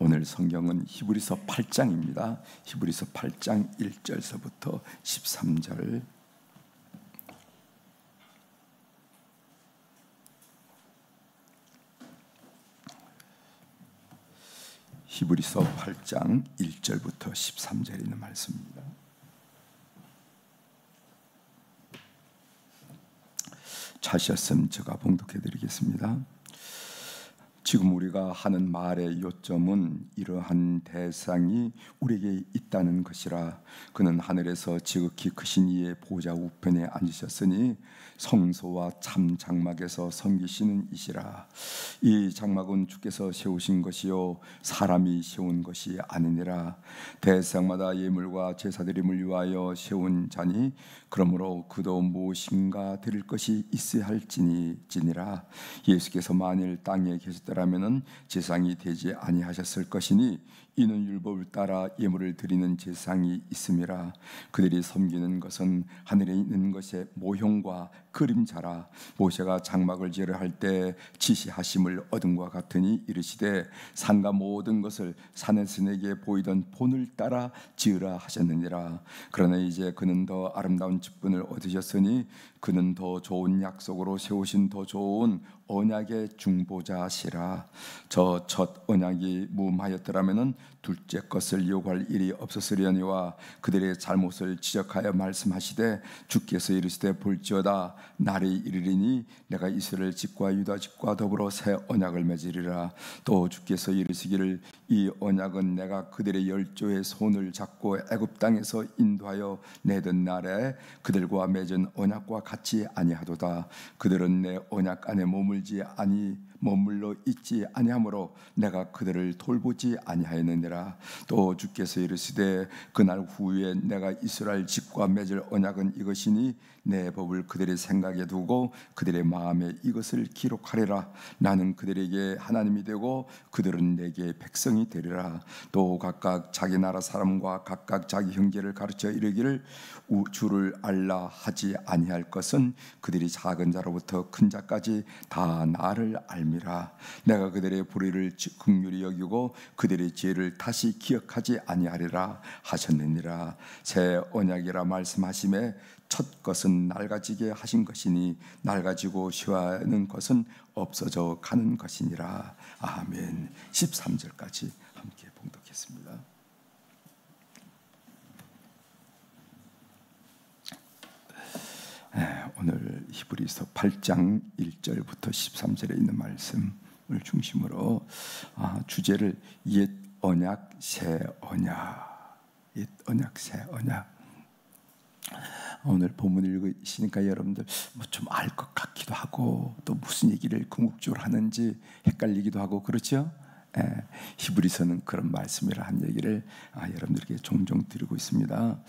오늘 성경은 히브리서 8장입니다. 히브리서 8장 1절서부터 13절 히브리서 8장 1절부터 13절에 있는 말씀입니다. 자셨음 제가 봉독해 드리겠습니다. 지금 우리가 하는 말의 요점은 이러한 대상이 우리에게 있다는 것이라 그는 하늘에서 지극히 크신 이의 보좌 우편에 앉으셨으니 성소와 참 장막에서 섬기시는 이시라 이 장막은 주께서 세우신 것이요 사람이 세운 것이 아니니라 대상마다 예물과 제사드림을 위하여 세운 자니 그러므로 그도 무엇인가 드릴 것이 있어야 할지니지니라 예수께서 만일 땅에 계셨더라면은 제상이 되지 아니하셨을 것이니 이는 율법을 따라 예물을 드리는 제상이 있음이라 그들이 섬기는 것은 하늘에 있는 것의 모형과 그림자라 모세가 장막을 지으려 할 때 지시하심을 얻은것 같으니 이르시되 산과 모든 것을 산에서 내게 보이던 본을 따라 지으라 하셨느니라 그러나 이제 그는 더 아름다운 직분을 얻으셨으니 그는 더 좋은 약속으로 세우신 더 좋은 언약의 중보자시라 저 첫 언약이 무음하였더라면 둘째 것을 요구할 일이 없었으려니와 그들의 잘못을 지적하여 말씀하시되 주께서 이르시되 볼지어다 날이 이르리니 내가 이스라엘 집과 유다 집과 더불어 새 언약을 맺으리라 또 주께서 이르시기를 이 언약은 내가 그들의 열조의 손을 잡고 애굽 땅에서 인도하여 내던 날에 그들과 맺은 언약과 같이 아니하도다 그들은 내 언약 안에 몸을 머물지 아니 머물러 있지 아니하므로 내가 그들을 돌보지 아니하였느니라 또 주께서 이르시되 그 날 후에 내가 이스라엘 집과 맺을 언약은 이것이니 내 법을 그들의 생각에 두고 그들의 마음에 이것을 기록하리라 나는 그들에게 하나님이 되고 그들은 내게 백성이 되리라 또 각각 자기 나라 사람과 각각 자기 형제를 가르쳐 이르기를 주를 알라 하지 아니할 것은 그들이 작은 자로부터 큰 자까지 다다 아, 나를 알미라 내가 그들의 불의를 극률이 여기고 그들의 죄를 다시 기억하지 아니하리라 하셨느니라 새 언약이라 말씀하심에 첫 것은 낡아지게 하신 것이니 낡아지고 쉬어하는 것은 없어져 가는 것이니라 아멘 13절까지 함께 봉독했습니다 오늘 히브리서 8장 1절부터 13절에 있는 말씀을 중심으로 아, 주제를 옛 언약 새 언약 옛 언약 새 언약 오늘 본문 읽으시니까 여러분들 뭐 좀 알 것 같기도 하고 또 무슨 얘기를 궁극적으로 하는지 헷갈리기도 하고 그렇죠? 예, 히브리서는 그런 말씀이라 한 얘기를 아, 여러분들에게 종종 드리고 있습니다.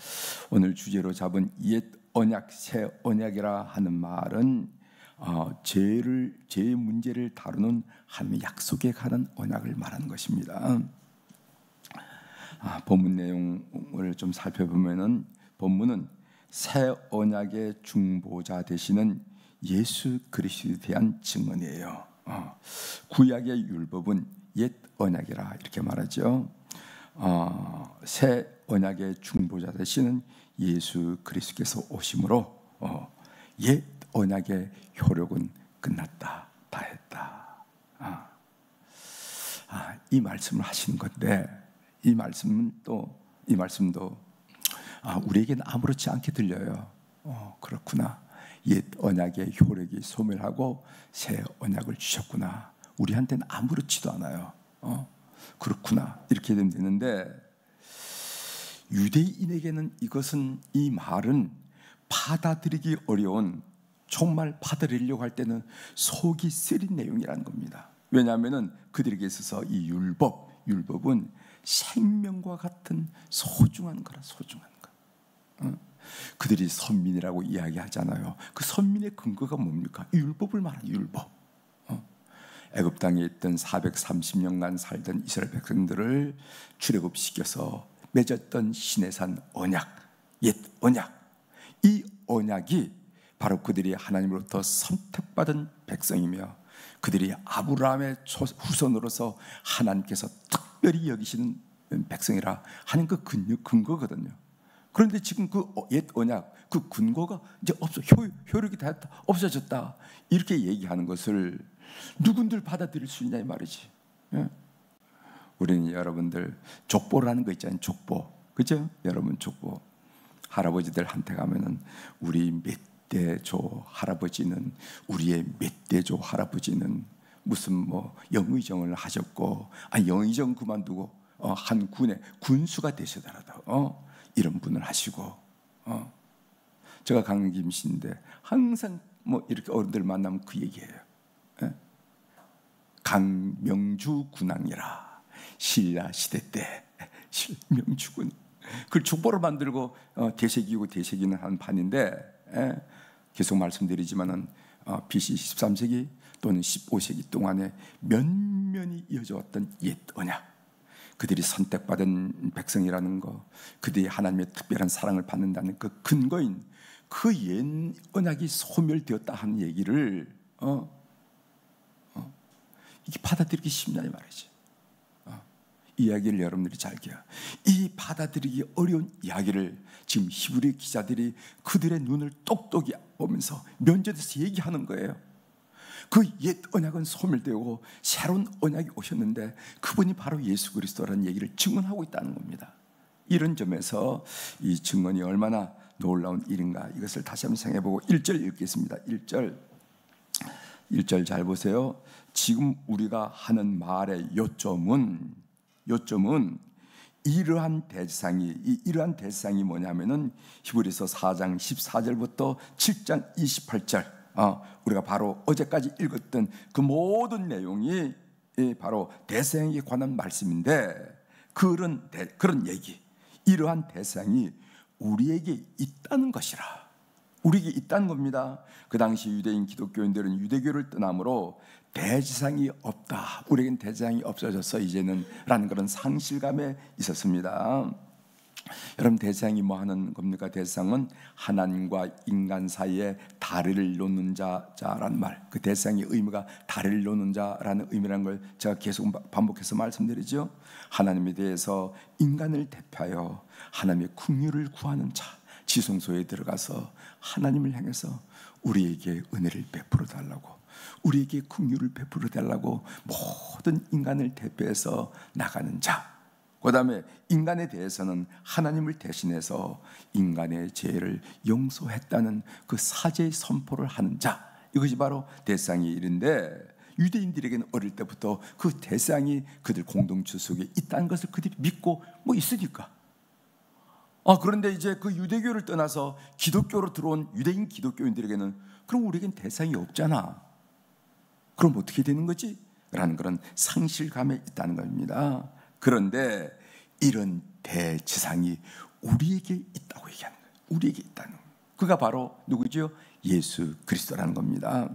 오늘 주제로 잡은 옛 언약 새 언약이라 하는 말은 어, 죄를 죄의 문제를 다루는 한 약속에 관한 언약을 말하는 것입니다. 아, 본문 내용을 좀 살펴보면은 본문은 새 언약의 중보자 되시는 예수 그리스도에 대한 증언이에요. 어, 구약의 율법은 옛 언약이라 이렇게 말하죠. 어, 새 언약의 중보자 되시는 예수 그리스께서 오심으로 어, 옛 언약의 효력은 끝났다 다 했다 아, 아, 이 말씀을 하시 건데 이 말씀은 또 이 말씀도 아, 우리에게는 아무렇지 않게 들려요 어, 그렇구나 옛 언약의 효력이 소멸하고 새 언약을 주셨구나 우리한테는 아무렇지도 않아요 어, 그렇구나 이렇게 되면 되는데 유대인에게는 이것은 이 말은 받아들이기 어려운 정말 받아들이려고 할 때는 속이 쓰린 내용이라는 겁니다. 왜냐하면 그들에게 있어서 이 율법, 율법은 생명과 같은 소중한 거라 소중한 거. 그들이 선민이라고 이야기하잖아요. 그 선민의 근거가 뭡니까? 율법을 말하는 율법. 애굽 땅에 있던 430년간 살던 이스라엘 백성들을 출애굽시켜서 맺었던 신의 산 언약, 옛 언약. 이 언약이 바로 그들이 하나님으로부터 선택받은 백성이며 그들이 아브라함의 후손으로서 하나님께서 특별히 여기시는 백성이라 하는 그 근거, 거든요 그런데 지금 그옛 어, 언약, 그 근거가 이제 없어, 효, 력이다 없어졌다. 이렇게 얘기하는 것을 누군들 받아들일 수 있냐, 이 말이지. 예? 우리는 여러분들 족보라는 거 있잖아요. 족보. 그죠? 여러분 족보. 할아버지들한테 가면은 우리 몇대조 할아버지는 우리의 몇대조 할아버지는 무슨 뭐 영의정을 하셨고 아 영의정 그만두고 어, 한군에 군수가 되시더라도 어, 이런 분을 하시고 어. 제가 강김 씨인데 항상 뭐 이렇게 어른들 만나면 그 얘기예요. 예? 강명주 군왕이라 신라 시대 때실명 죽은 그 족보를 만들고 어, 대세기고 대세기는 한 판인데 예, 계속 말씀드리지만은 어, BC 13세기 또는 15세기 동안에 면면이 이어져 왔던 옛 언약 그들이 선택받은 백성이라는 거, 그들이 하나님의 특별한 사랑을 받는다는 그 근거인 그 옛 언약이 소멸되었다 하는 얘기를 어, 어, 이게 받아들이기 쉽냐 이 말이지. 이야기를 여러분들이 잘게요. 이 받아들이기 어려운 이야기를 지금 히브리 기자들이 그들의 눈을 똑똑히 보면서 면제돼서 얘기하는 거예요. 그 옛 언약은 소멸되고 새로운 언약이 오셨는데 그분이 바로 예수 그리스도라는 얘기를 증언하고 있다는 겁니다. 이런 점에서 이 증언이 얼마나 놀라운 일인가 이것을 다시 한번 생각해 보고 1절 읽겠습니다. 1절 1절 잘 보세요. 지금 우리가 하는 말의 요점은 요점은 이러한 대상이 이러한 대상이 뭐냐면은 히브리서 4장 14절부터 7장 28절 어, 우리가 바로 어제까지 읽었던 그 모든 내용이 바로 대상에 관한 말씀인데 그런 대, 그런 얘기 이러한 대상이 우리에게 있다는 것이라 우리에게 있다는 겁니다. 그 당시 유대인 기독교인들은 유대교를 떠나므로 대지상이 없다. 우리에겐 대지상이 없어졌어 이제는 라는 그런 상실감에 있었습니다. 여러분 대상이 뭐 하는 겁니까? 대상은 하나님과 인간 사이에 다리를 놓는 자라는 말. 그 대상의 의미가 다리를 놓는 자라는 의미라는 걸 제가 계속 반복해서 말씀드리죠. 하나님에 대해서 인간을 대표하여 하나님의 국유를 구하는 자. 지성소에 들어가서 하나님을 향해서 우리에게 은혜를 베풀어 달라고 우리에게 긍휼을 베풀어 달라고 모든 인간을 대표해서 나가는 자. 그다음에 인간에 대해서는 하나님을 대신해서 인간의 죄를 용서했다는 그 사죄의 선포를 하는 자. 이것이 바로 대상이 일인데 유대인들에게는 어릴 때부터 그 대상이 그들 공동체 속에 있다는 것을 그들이 믿고 뭐 있으니까. 아, 그런데 이제 그 유대교를 떠나서 기독교로 들어온 유대인 기독교인들에게는 그럼 우리에겐 대상이 없잖아. 그럼 어떻게 되는 거지? 라는 그런 상실감에 있다는 겁니다. 그런데 이런 대지상이 우리에게 있다고 얘기하는 거예요. 우리에게 있다는 거예요. 그가 바로 누구지 예수 그리스도라는 겁니다.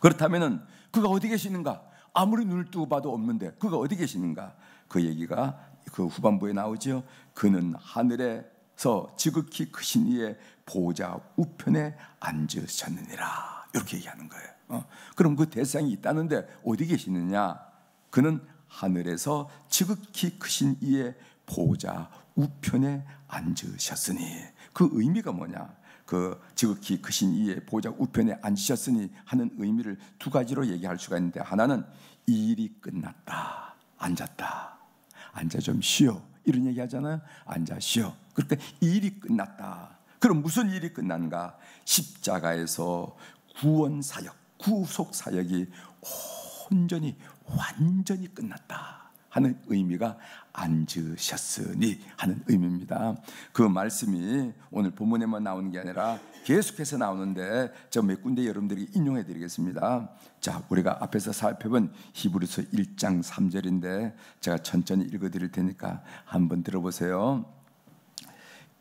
그렇다면 그가 어디 계시는가? 아무리 눈을 뜨고 봐도 없는데 그가 어디 계시는가? 그 얘기가 그 후반부에 나오지 그는 하늘에서 지극히 크신 이의 보좌 우편에 앉으셨느니라. 이렇게 얘기하는 거예요. 어? 그럼 그 대상이 있다는데 어디 계시느냐? 그는 하늘에서 지극히 크신 이의 보좌 우편에 앉으셨으니 그 의미가 뭐냐? 그 지극히 크신 이의 보좌 우편에 앉으셨으니 하는 의미를 두 가지로 얘기할 수가 있는데 하나는 이 일이 끝났다. 앉았다. 앉아 좀 쉬어. 이런 얘기 하잖아요. 앉아 쉬어. 그렇게 일이 끝났다. 그럼 무슨 일이 끝난가? 십자가에서 구원 사역, 구속 사역이 온전히 완전히 끝났다 하는 의미가 앉으셨으니 하는 의미입니다. 그 말씀이 오늘 본문에만 나오는 게 아니라 계속해서 나오는데 저 몇 군데 여러분들이 인용해 드리겠습니다. 자, 우리가 앞에서 살펴본 히브리서 1장 3절인데 제가 천천히 읽어 드릴 테니까 한번 들어보세요.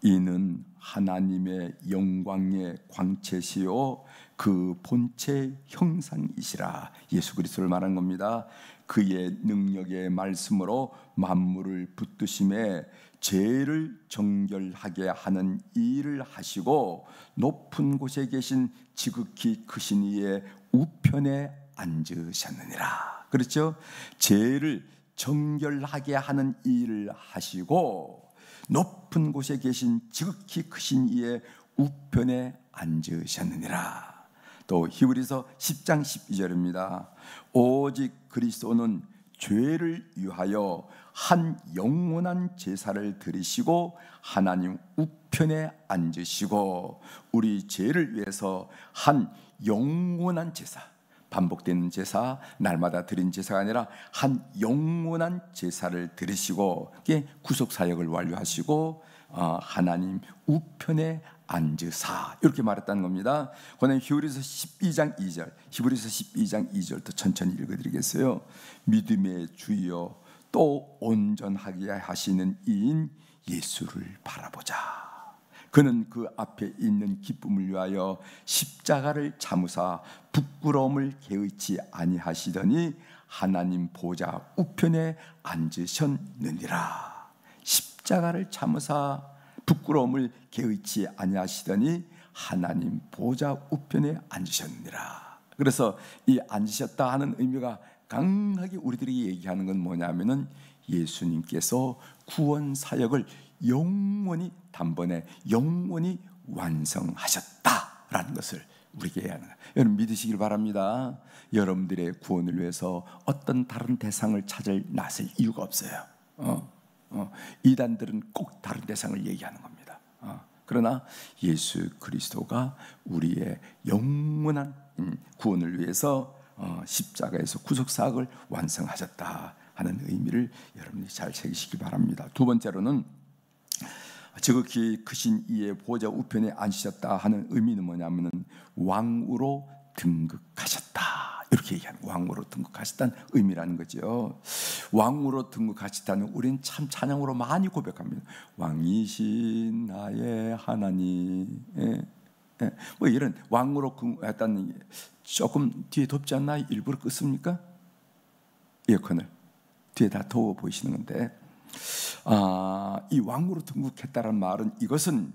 이는 하나님의 영광의 광채시요 그 본체 형상이시라 예수 그리스도를 말한 겁니다. 그의 능력의 말씀으로 만물을 붙드심에 죄를 정결하게 하는 일을 하시고 높은 곳에 계신 지극히 크신 이의 우편에 앉으셨느니라. 그렇죠? 죄를 정결하게 하는 일을 하시고 높은 곳에 계신 지극히 크신 이의 우편에 앉으셨느니라. 또 히브리서 10장 12절입니다. 오직 그리스도는 죄를 위하여 한 영원한 제사를 드리시고 하나님 우편에 앉으시고 우리 죄를 위해서 한 영원한 제사 반복되는 제사, 날마다 드린 제사가 아니라 한 영원한 제사를 드리시고 구속 사역을 완료하시고 어, 하나님 우편에 앉으사 이렇게 말했다는 겁니다. 그는 히브리서 12장 2절, 히브리서 12장 2절도 천천히 읽어드리겠어요. 믿음의 주여 또 온전하게 하시는 이인 예수를 바라보자. 그는 그 앞에 있는 기쁨을 위하여 십자가를 참으사 부끄러움을 개의치 아니하시더니 하나님 보좌 우편에 앉으셨느니라. 십자가를 참으사 부끄러움을 개의치 아니하시더니 하나님 보좌 우편에 앉으셨느니라. 그래서 이 앉으셨다 하는 의미가 강하게 우리들이 얘기하는 건 뭐냐면은 예수님께서 구원 사역을 영원히 단번에 영원히 완성하셨다라는 것을 우리에게 하는 거예요. 여러분 믿으시길 바랍니다. 여러분들의 구원을 위해서 어떤 다른 대상을 찾을 나설 이유가 없어요. 어, 어. 이단들은 꼭 다른 대상을 얘기하는 겁니다. 어. 그러나 예수 그리스도가 우리의 영원한 음, 구원을 위해서 어, 십자가에서 구속 사학을 완성하셨다 하는 의미를 여러분이 잘 새기시기 바랍니다. 두 번째로는 지극히 크신 이의 보좌 우편에 앉으셨다 하는 의미는 뭐냐면은 왕으로 등극하셨다. 이렇게 얘기하는 왕으로 등극하셨다는 의미라는 거죠. 왕으로 등극하셨다는 우리는 참 찬양으로 많이 고백합니다. 왕이신 나의 하나님. 예. 예. 뭐 이런 왕으로 등극 했다는 조금 뒤에 덥지 않나 일부러 끄습니까? 어컨을 예, 뒤에 다 더워 보이시는 건데 아, 이 왕으로 등극했다는 말은 이것은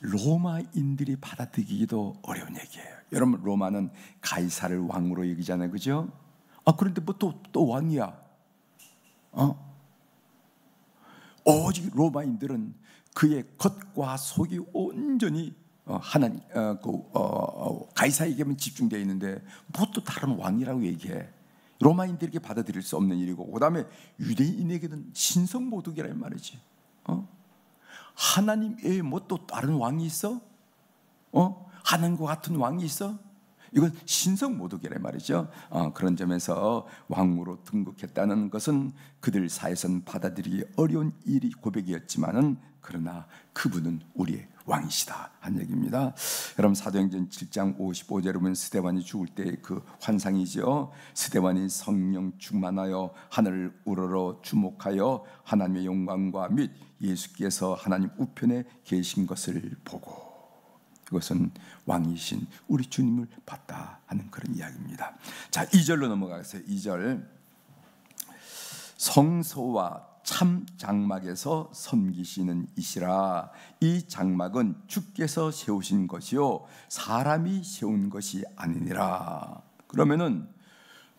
로마인들이 받아들이기도 어려운 얘기예요. 여러분 로마는 가이사를 왕으로 여기잖아요, 그죠? 아 그런데 뭐 또 또 왕이야? 어? 오직 로마인들은 그의 겉과 속이 온전히 어, 하나님 어, 그, 어, 어 가이사에게만 집중되어 있는데 뭐 또 다른 왕이라고 얘기해? 로마인들에게 받아들일 수 없는 일이고 그다음에 유대인에게는 신성 모독이란 말이지. 어? 하나님 외에 뭐 또 다른 왕이 있어? 어? 하나님과 같은 왕이 있어? 이건 신성 모독이란 말이죠. 어, 그런 점에서 왕으로 등극했다는 것은 그들 사이에선 받아들이기 어려운 일이 고백이었지만은 그러나 그분은 우리의 왕이시다 한 얘기입니다. 여러분 사도행전 7장 55절에 보면 스데반이 죽을 때그환상이지 스데반이 성령 충만하여 하늘을 우러러 주목하여 하나님의 영광과 및 예수께서 하나님 우편에 계신 것을 보고 그것은 왕이신 우리 주님을 봤다 하는 그런 이야기입니다. 자, 2절로 넘어가겠어요. 2절. 성소와 참 장막에서 섬기시는 이시라 이 장막은 주께서 세우신 것이요 사람이 세운 것이 아니니라 그러면은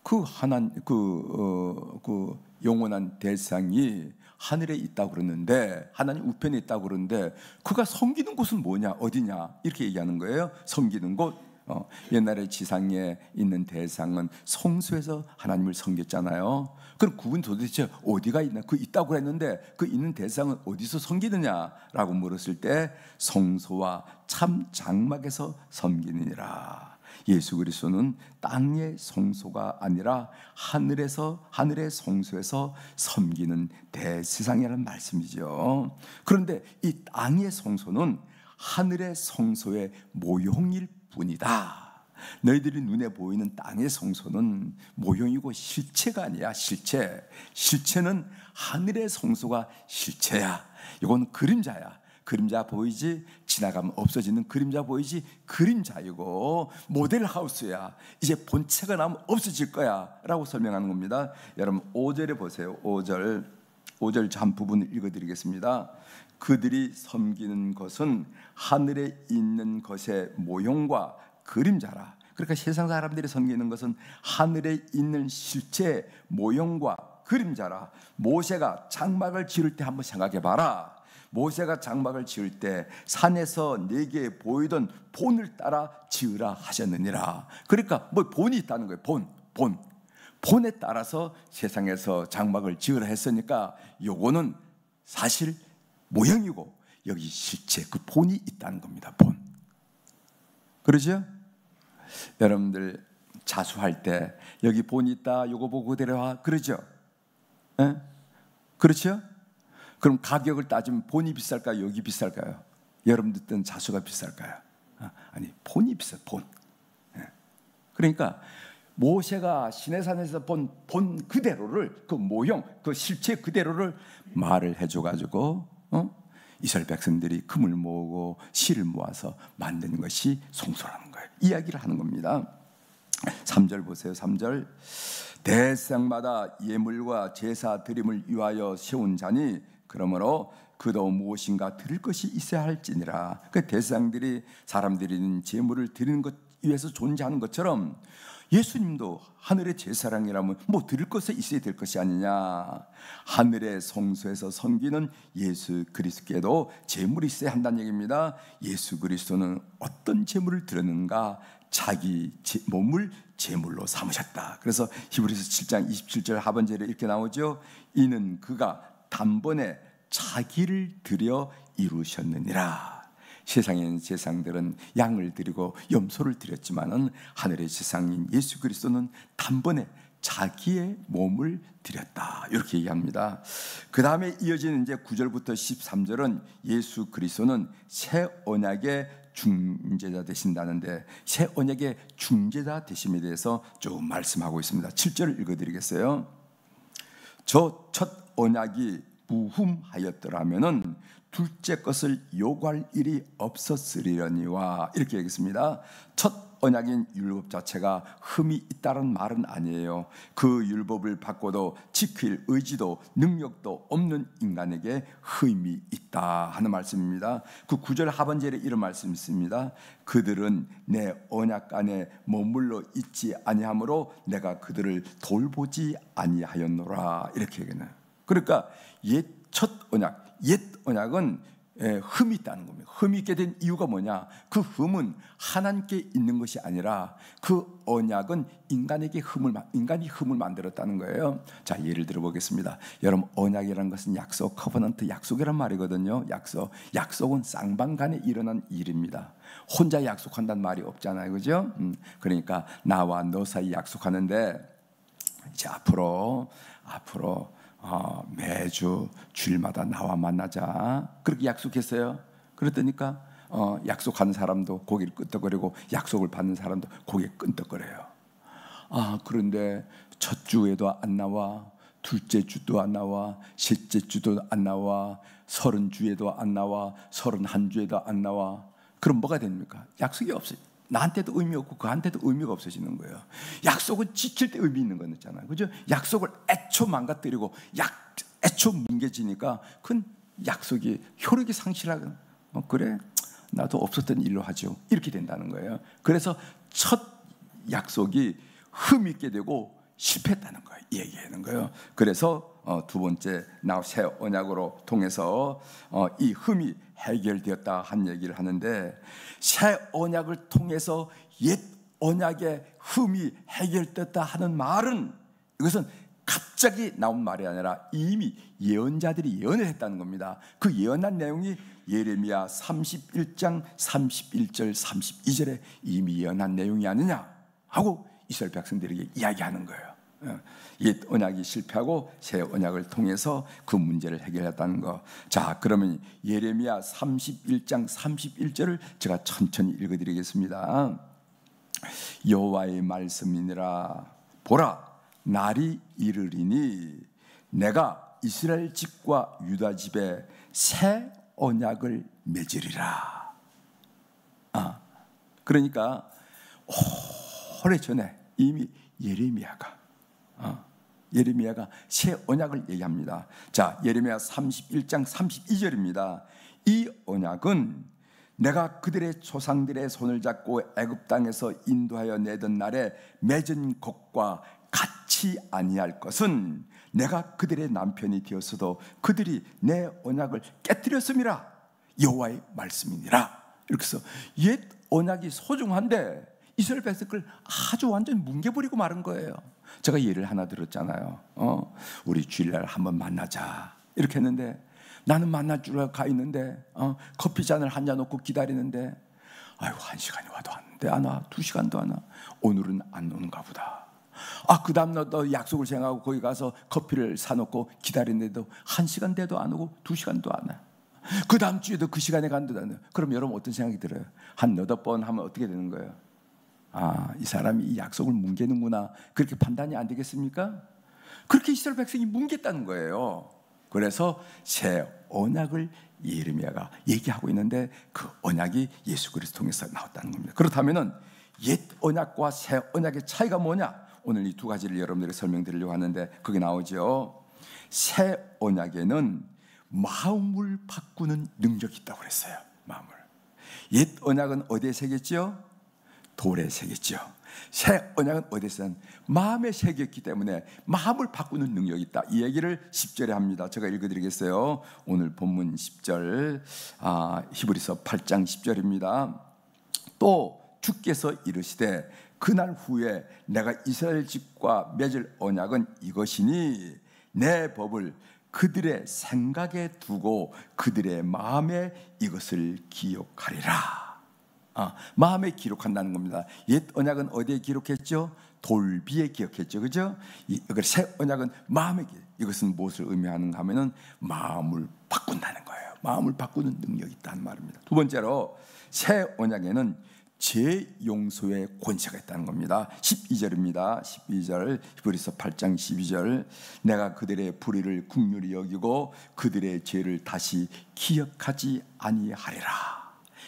그 하나 그, 어, 그 영원한 대상이 하늘에 있다 그러는데 하나님 우편에 있다 그러는데 그가 섬기는 곳은 뭐냐 어디냐 이렇게 얘기하는 거예요 섬기는 곳 어, 옛날에 지상에 있는 대상은 성수에서 하나님을 섬겼잖아요. 그럼 구분 도대체 어디가 있나? 그 있다고 그는데그 있는 대상은 어디서 섬기느냐라고 물었을 때 성소와 참 장막에서 섬기느니라. 예수 그리스도는 땅의 성소가 아니라 하늘에서 하늘의 성소에서 섬기는 대세상이라는 말씀이죠. 그런데 이 땅의 성소는 하늘의 성소의 모형일 뿐이다. 너희들이 눈에 보이는 땅의 성소는 모형이고 실체가 아니야. 실체. 실체는 하늘의 성소가 실체야. 이건 그림자야. 그림자 보이지? 지나가면 없어지는 그림자 보이지? 그림자이고 모델 하우스야. 이제 본체가 나면 없어질 거야라고 설명하는 겁니다. 여러분 5절에 보세요. 5절. 5절 잠부분 읽어 드리겠습니다. 그들이 섬기는 것은 하늘에 있는 것의 모형과 그림자라. 그러니까 세상 사람들이 섬기는 것은 하늘에 있는 실체 모형과 그림자라. 모세가 장막을 지을 때 한번 생각해 봐라. 모세가 장막을 지을 때 산에서 네게 보이던 본을 따라 지으라 하셨느니라. 그러니까 뭐 본이 있다는 거예요. 본, 본. 본에 따라서 세상에서 장막을 지으라 했으니까 요거는 사실 모형이고 여기 실제그 본이 있다는 겁니다. 본. 그러죠? 여러분들 자수할 때 여기 본 있다. 요거 보고 데려와. 그러죠? 에? 예? 그렇죠? 그럼 가격을 따지면 본이 비쌀까요? 여기 비쌀까요? 여러분들 뜬 자수가 비쌀까요? 아, 아니 본이 비싸 본. 예. 그러니까 모세가 시내산에서 본 본 그대로를 그 모형 그 실체 그대로를 말을 해줘가지고 어? 이스라엘 백성들이 금을 모으고 실을 모아서 만든 것이 송소라는 거예요. 이야기를 하는 겁니다. 3절 보세요. 3절. 대상마다 예물과 제사 드림을 위하여 세운 자니 그러므로 그도 무엇인가 드릴 것이 있어야 할지니라. 그 대상들이 사람들이 제물을 드리는 것 위해서 존재하는 것처럼 예수님도 하늘의 제사랑이라면 뭐 드릴 것에 있어야 될 것이 아니냐. 하늘의 성소에서 섬기는 예수 그리스께도 제물이 있어야 한다는 얘기입니다. 예수 그리스도는 어떤 제물을 드렸는가? 자기 제, 몸을 제물로 삼으셨다. 그래서 히브리서 7장 27절 하반절에 이렇게 나오죠. 이는 그가 단번에 자기를 들여 이루셨느니라. 세상에 있 제상들은 양을 드리고 염소를 드렸지만은 하늘의 제상인 예수 그리스도는 단번에 자기의 몸을 드렸다. 이렇게 얘기합니다. 그 다음에 이어지는 이제 9절부터 13절은 예수 그리스도는 새 언약의 중재자 되신다는데 새 언약의 중재자 되심에 대해서 좀 말씀하고 있습니다. 7절을 읽어드리겠어요. 저 첫 언약이 무 h 하였더라면 둘째 것을 요구할 일이 없었으리라니와 이렇게 얘기했습니다. 첫 언약인 율법 자체가 흠이 있다는 말은 아니에요. 그 율법을 바꿔도 지킬 의지도 능력도 없는 인간에게 흠이 있다 하는 말씀입니다. 그 구절 하반절에 이런 말씀 있습니다. 그들은 내 언약 안에 머물러 있지 아니하므로 내가 그들을 돌보지 아니하였노라 이렇게 얘기는. 그러니까 옛첫 언약 옛 언약은 예, 흠이 있다는 겁니다. 흠이 있게 된 이유가 뭐냐? 그 흠은 하나님께 있는 것이 아니라 그 언약은 인간에게 흠을 인간이 흠을 만들었다는 거예요. 자 예를 들어 보겠습니다. 여러분 언약이라는 것은 약속, 커버넌트, 약속이란 말이거든요. 약속, 약속은 쌍방간에 일어난 일입니다. 혼자 약속한다는 말이 없잖아요, 그죠? 음, 그러니까 나와 너 사이 약속하는데 이제 앞으로 앞으로 어, 매주 주일마다 나와 만나자 그렇게 약속했어요. 그랬더니까 어, 약속한 사람도 고개를 끄덕거리고 약속을 받는 사람도 고개 끄덕거려요. 아 그런데 첫 주에도 안 나와, 둘째 주도 안 나와, 셋째 주도 안 나와, 서른 주에도 안 나와, 서른 한 주에도 안 나와. 그럼 뭐가 됩니까? 약속이 없어요. 나한테도 의미 없고 그한테도 의미가 없어지는 거예요. 약속은 지킬 때 의미 있는 거잖아요 그죠? 약속을 애초 망가뜨리고 약 애초 뭉개지니까 큰 약속이 효력이 상실하고 어, 그래 나도 없었던 일로 하죠. 이렇게 된다는 거예요. 그래서 첫 약속이 흠 있게 되고 실패했다는 거예요. 얘기하는 거예요. 그래서 어, 두 번째 나 새 언약으로 통해서 어, 이 흠이 해결되었다 한 얘기를 하는데 새 언약을 통해서 옛 언약의 흠이 해결됐다 하는 말은 이것은 갑자기 나온 말이 아니라 이미 예언자들이 예언을 했다는 겁니다. 그 예언한 내용이 예레미야 31장 31절 32절에 이미 예언한 내용이 아니냐 하고 이스라엘 백성들에게 이야기하는 거예요. 옛 예, 언약이 실패하고 새 언약을 통해서 그 문제를 해결했다는 거. 자, 그러면 예레미야 31장 31절을 제가 천천히 읽어 드리겠습니다. 여호와의 말씀이니라 보라 날이 이르리니 내가 이스라엘 집과 유다 집에 새 언약을 맺으리라. 아. 그러니까 오래 전에 이미 예레미야가 어. 예레미야가 새 언약을 얘기합니다. 자, 예레미야 31장 32절입니다. 이 언약은 내가 그들의 조상들의 손을 잡고 애굽 땅에서 인도하여 내던 날에 맺은 것과 같이 아니할 것은 내가 그들의 남편이 되었어도 그들이 내 언약을 깨뜨렸음이라 여호와의 말씀이니라. 이렇게 해서 옛 언약이 소중한데 이스라엘 백성을 아주 완전히 뭉개버리고 말은 거예요. 제가 예를 하나 들었잖아요. 어, 우리 주일날 한번 만나자. 이렇게 했는데 나는 만날 줄 알고 가 있는데 어, 커피 잔을 한 잔 놓고 기다리는데 아유 한 시간이 와도 안돼 안 와. 두 시간도 안 와. 오늘은 안 오는가 보다. 아, 그 다음날 또 약속을 생각하고 거기 가서 커피를 사놓고 기다리는데도 한 시간 돼도 안 오고 두 시간도 안 와. 그 다음 주에도 그 시간에 간다는. 그럼 여러분 어떤 생각이 들어요? 한 여덟 번 하면 어떻게 되는 거예요? 아, 이 사람이 이 약속을 뭉개는구나. 그렇게 판단이 안 되겠습니까? 그렇게 이스라엘 백성이 뭉갰다는 거예요. 그래서 새 언약을 예레미야가 얘기하고 있는데 그 언약이 예수 그리스도 통해서 나왔다는 겁니다. 그렇다면은 옛 언약과 새 언약의 차이가 뭐냐? 오늘 이 두 가지를 여러분들에게 설명드리려고 하는데 그게 나오죠. 새 언약에는 마음을 바꾸는 능력이 있다고 그랬어요. 마음을. 옛 언약은 어디에 새겠죠 돌에 새겼죠. 새 언약은 어디서 마음에 새겼기 때문에 마음을 바꾸는 능력이 있다. 이 얘기를 10절에 합니다. 제가 읽어드리겠어요. 오늘 본문 10절, 아, 히브리서 8장 10절입니다. 또 주께서 이르시되 그날 후에 내가 이스라엘 집과 맺을 언약은 이것이니 내 법을 그들의 생각에 두고 그들의 마음에 이것을 기억하리라. 아, 마음에 기록한다는 겁니다. 옛 언약은 어디에 기록했죠? 돌비에 기억했죠. 그죠? 이새 언약은 마음에 기록. 이것은 무엇을 의미하는가 하면은 마음을 바꾼다는 거예요. 마음을 바꾸는 능력이 있다는 말입니다. 두 번째로 새 언약에는 제용서의 권세가 있다는 겁니다. 12절입니다. 12절 히브리서 8장 12절 내가 그들의 불의를 국률이 여기고 그들의 죄를 다시 기억하지 아니하리라.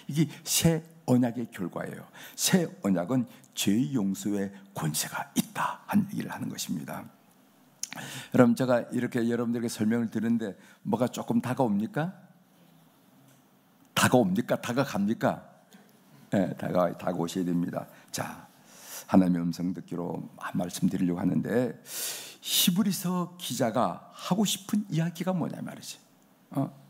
이게 새 언약의 결과예요. 새 언약은 죄 용서의 권세가 있다 한 얘기를 하는 것입니다. 여러분 제가 이렇게 여러분들에게 설명을 드는데 뭐가 조금 다가옵니까? 다가옵니까? 다가갑니까? 네, 다가 다가오셔야 됩니다. 자, 하나님의 음성 듣기로 말씀드리려고 하는데 히브리서 기자가 하고 싶은 이야기가 뭐냐 말이지. 어?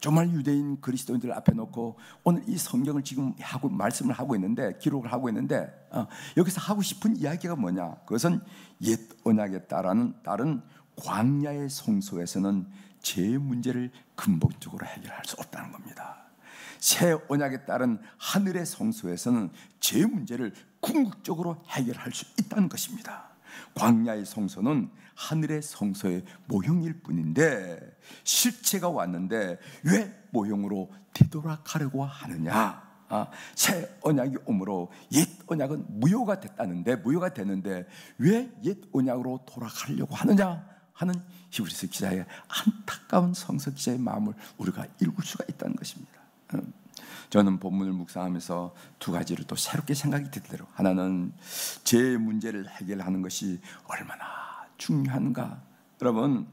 정말 유대인 그리스도인들 앞에 놓고 오늘 이 성경을 지금 하고 말씀을 하고 있는데 기록을 하고 있는데 어, 여기서 하고 싶은 이야기가 뭐냐? 그것은 옛 언약에 따른 다른 광야의 성소에서는 제 문제를 근본적으로 해결할 수 없다는 겁니다. 새 언약에 따른 하늘의 성소에서는 제 문제를 궁극적으로 해결할 수 있다는 것입니다. 광야의 성소는 하늘의 성서의 모형일 뿐인데 실체가 왔는데 왜 모형으로 되돌아가려고 하느냐? 아, 새 언약이 오므로 옛 언약은 무효가 됐다는데 무효가 되는데 왜 옛 언약으로 돌아가려고 하느냐 하는 히브리서 기자의 안타까운 성서 기자의 마음을 우리가 읽을 수가 있다는 것입니다. 음, 저는 본문을 묵상하면서 두 가지를 또 새롭게 생각이 들도록 하나는 제 문제를 해결하는 것이 얼마나 중요한가? 여러분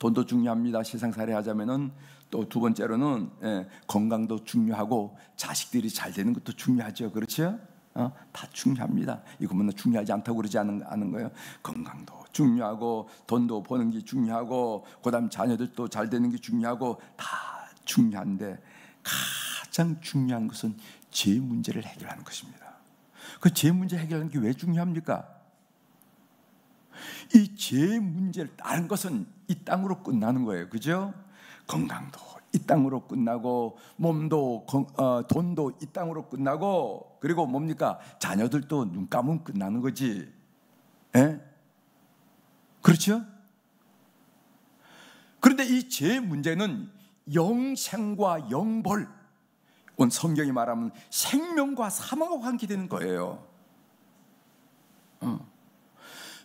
돈도 중요합니다. 세상 살이 하자면은 또 두 번째로는 예, 건강도 중요하고 자식들이 잘 되는 것도 중요하죠. 그렇죠? 어? 다 중요합니다. 이거보 뭐 중요하지 않다고 그러지 않은, 않은 거예요. 건강도 중요하고 돈도 버는 게 중요하고 그다음 자녀들도 잘 되는 게 중요하고 다 중요한데 가장 중요한 것은 죄 문제를 해결하는 것입니다. 그죄 문제 해결하는 게 왜 중요합니까? 이 죄의 문제를 다른 것은 이 땅으로 끝나는 거예요. 그죠? 건강도 이 땅으로 끝나고 몸도 어, 돈도 이 땅으로 끝나고 그리고 뭡니까? 자녀들도 눈 감으면 끝나는 거지. 에? 예? 그렇죠? 그런데 이 죄의 문제는 영생과 영벌 온 성경이 말하면 생명과 사망과 관계되는 거예요. 어.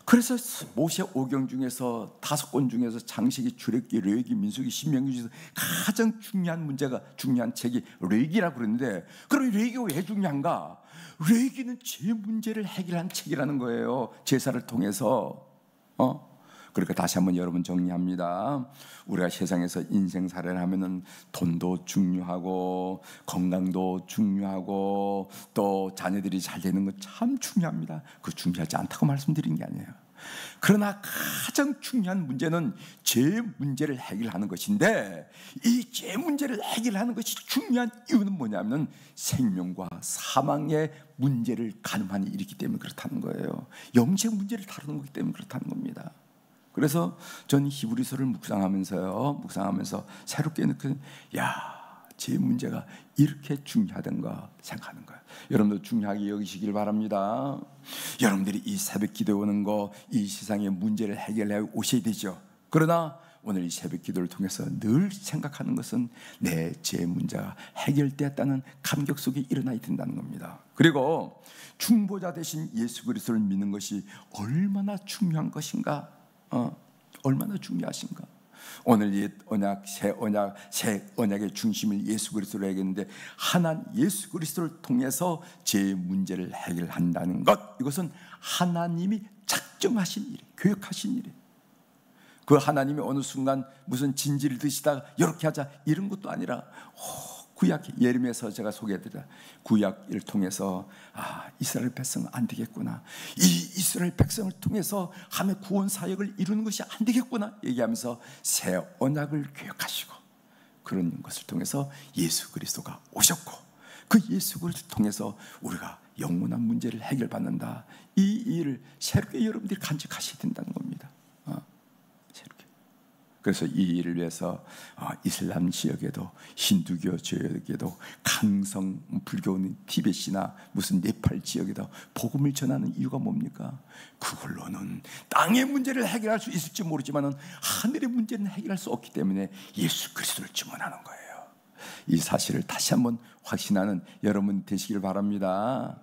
그래서 모세 오경 중에서 다섯 권 중에서 장세기, 주례기, 레위기, 민수기, 신명기 중에서 가장 중요한 문제가 중요한 책이 레위기라고 그러는데 그럼 레위기가 왜 중요한가? 레위기는 죄 문제를 해결한 책이라는 거예요. 제사를 통해서 어? 그러니까 다시 한번 여러분 정리합니다. 우리가 세상에서 인생 살을 하면은 돈도 중요하고 건강도 중요하고 또 자녀들이 잘 되는 건 참 중요합니다. 그 중요하지 않다고 말씀드린 게 아니에요. 그러나 가장 중요한 문제는 죄 문제를 해결하는 것인데 이 죄 문제를 해결하는 것이 중요한 이유는 뭐냐면 생명과 사망의 문제를 가늠하는 일이기 때문에 그렇다는 거예요. 영생 문제를 다루는 거기 때문에 그렇다는 겁니다. 그래서 전 히브리서를 묵상하면서요, 묵상하면서 새롭게 느낀, 야, 제 문제가 이렇게 중요하던가 생각하는 거예요. 여러분들 중요하게 여기시길 바랍니다. 여러분들이 이 새벽 기도 오는 거, 이 세상의 문제를 해결해 오셔야 되죠. 그러나 오늘 이 새벽 기도를 통해서 늘 생각하는 것은 내 제 문제가 해결되었다는 감격 속에 일어나야 된다는 겁니다. 그리고 중보자 대신 예수 그리스도를 믿는 것이 얼마나 중요한 것인가 어, 얼마나 중요하신가. 오늘 옛 언약, 새 언약, 새 언약의 중심을 예수 그리스도로 해겠는데 하나 예수 그리스도를 통해서 제 문제를 해결한다는 것 이것은 하나님이 작정하신 일 교육하신 일이 그 하나님이 어느 순간 무슨 진지를 드시다가 이렇게 하자 이런 것도 아니라 오, 구약 예림에서 제가 소개해드려 구약을 통해서 아 이스라엘 백성 안 되겠구나 이 이스라엘 백성을 통해서 함의 구원 사역을 이루는 것이 안 되겠구나 얘기하면서 새 언약을 계획하시고 그런 것을 통해서 예수 그리스도가 오셨고 그 예수를 통해서 우리가 영원한 문제를 해결받는다 이 일을 새롭게 여러분들이 간직하셔야 된다는 겁니다 그래서 이 일을 위해서 어, 이슬람 지역에도 힌두교 지역에도 강성 불교는 티벳이나 무슨 네팔 지역에도 복음을 전하는 이유가 뭡니까? 그걸로는 땅의 문제를 해결할 수 있을지 모르지만 하늘의 문제는 해결할 수 없기 때문에 예수 그리스도를 증언하는 거예요. 이 사실을 다시 한번 확신하는 여러분 되시길 바랍니다.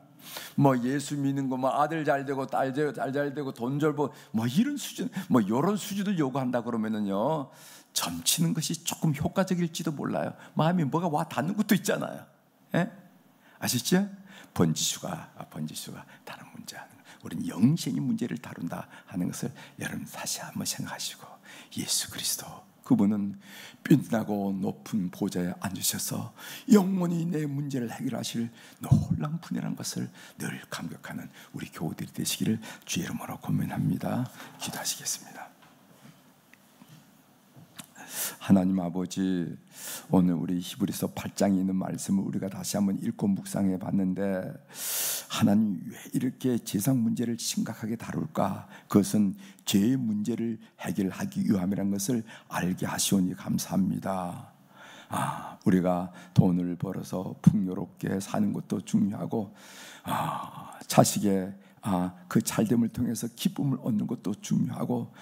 뭐 예수 믿는 거뭐 아들 잘 되고 딸 잘 되고 돈잘보고뭐 이런 수준 뭐 이런 수준을 요구한다 그러면은요 점치는 것이 조금 효과적일지도 몰라요. 마음이 뭐가 와 닿는 것도 있잖아요. 에? 예? 아셨죠? 번지수가 아, 번지수가 다른 문제 하는 거. 우리는 영생의 문제를 다룬다 하는 것을 여러분 다시 한번 생각하시고 예수 그리스도 그분은 빛나고 높은 보좌에 앉으셔서 영원히 내 문제를 해결하실 놀란 분이라는 것을 늘 감격하는 우리 교우들이 되시기를 주의 이름으로 고민합니다. 기도하시겠습니다. 하나님 아버지 오늘 우리 히브리서 8장에 있는 말씀을 우리가 다시 한번 읽고 묵상해 봤는데 하나님 왜 이렇게 재상 문제를 심각하게 다룰까? 그것은 죄의 문제를 해결하기 위함이라는 것을 알게 하시오니 감사합니다. 아, 우리가 돈을 벌어서 풍요롭게 사는 것도 중요하고 아, 자식의 아, 그 잘됨을 통해서 기쁨을 얻는 것도 중요하고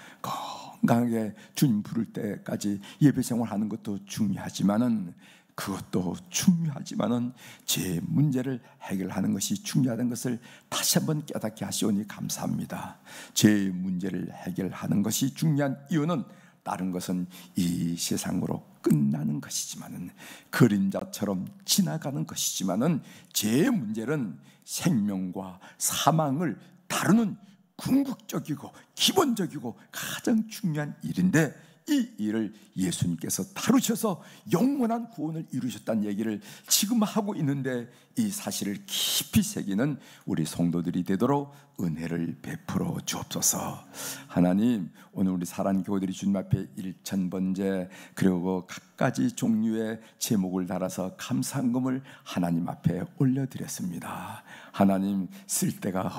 건강하게 주님 부를 때까지 예배 생활하는 것도 중요하지만은 그것도 중요하지만은 제 문제를 해결하는 것이 중요하다는 것을 다시 한번 깨닫게 하시오니 감사합니다. 제 문제를 해결하는 것이 중요한 이유는 다른 것은 이 세상으로 끝나는 것이지만은 그림자처럼 지나가는 것이지만은 제 문제는 생명과 사망을 다루는 궁극적이고 기본적이고 가장 중요한 일인데 이 일을 예수님께서 다루셔서 영원한 구원을 이루셨다는 얘기를 지금 하고 있는데 이 사실을 깊이 새기는 우리 성도들이 되도록 은혜를 베풀어 주옵소서. 하나님, 오늘 우리 사랑 교우들이 주님 앞에 1천번째 그리고 각가지 종류의 제목을 달아서 감상금을 하나님 앞에 올려드렸습니다. 하나님, 쓸 때가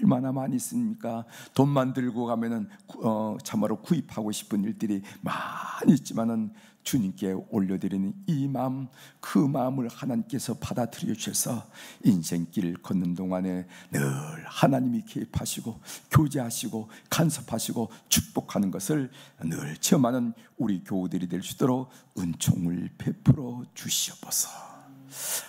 얼마나 많이 있습니까? 돈만 들고 가면은 어, 참으로 구입하고 싶은 일들이 많이 있지만은 주님께 올려드리는 이 마음, 그 마음을 하나님께서 받아들여 주셔서 인생길 걷는 동안에 늘 하나님이 개입하시고 교제하시고 간섭하시고 축복하는 것을 늘 체험하는 우리 교우들이 될 수 있도록 은총을 베풀어 주시옵소서.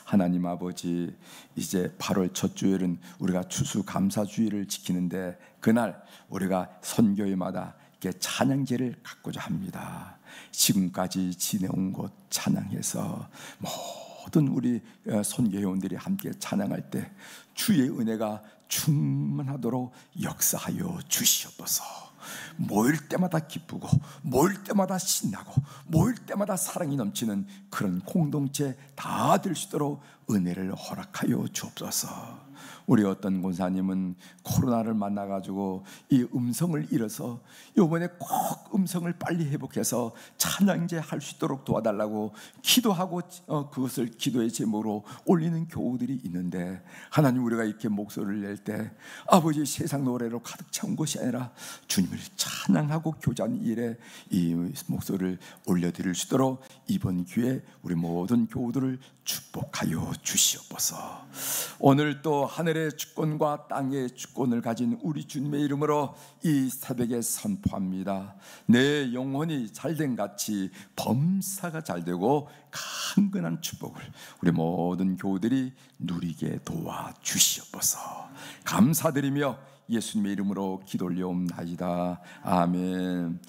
하나님 아버지 이제 8월 첫 주일은 우리가 추수감사주일을 지키는데 그날 우리가 선교회마다 이렇게 찬양제를 갖고자 합니다. 지금까지 지내온 곳 찬양해서 모든 우리 어, 손예원들이 함께 찬양할 때 주의 은혜가 충만하도록 역사하여 주시옵소서. 모일 때마다 기쁘고 모일 때마다 신나고 모일 때마다 사랑이 넘치는 그런 공동체 다 될 수 있도록 은혜를 허락하여 주옵소서. 우리 어떤 권사님은 코로나를 만나가지고 이 음성을 잃어서 요번에 꼭 음성을 빨리 회복해서 찬양제 할 수 있도록 도와달라고 기도하고 어, 그것을 기도의 제목으로 올리는 교우들이 있는데 하나님 우리가 이렇게 목소리를 낼 때 아버지 세상 노래로 가득 채운 것이 아니라 주님을 찬양하고 교제하 일에 이 목소리를 올려드릴 수 있도록 이번 기회에 우리 모든 교우들을 축복하여 주시옵소서 오늘 또 하늘의 주권과 땅의 주권을 가진 우리 주님의 이름으로 이 새벽에 선포합니다. 내 영혼이 잘된 같이 범사가 잘 되고 강건한 축복을 우리 모든 교우들이 누리게 도와 주시옵소서. 감사드리며 예수님의 이름으로 기도 올려옵나이다. 아멘.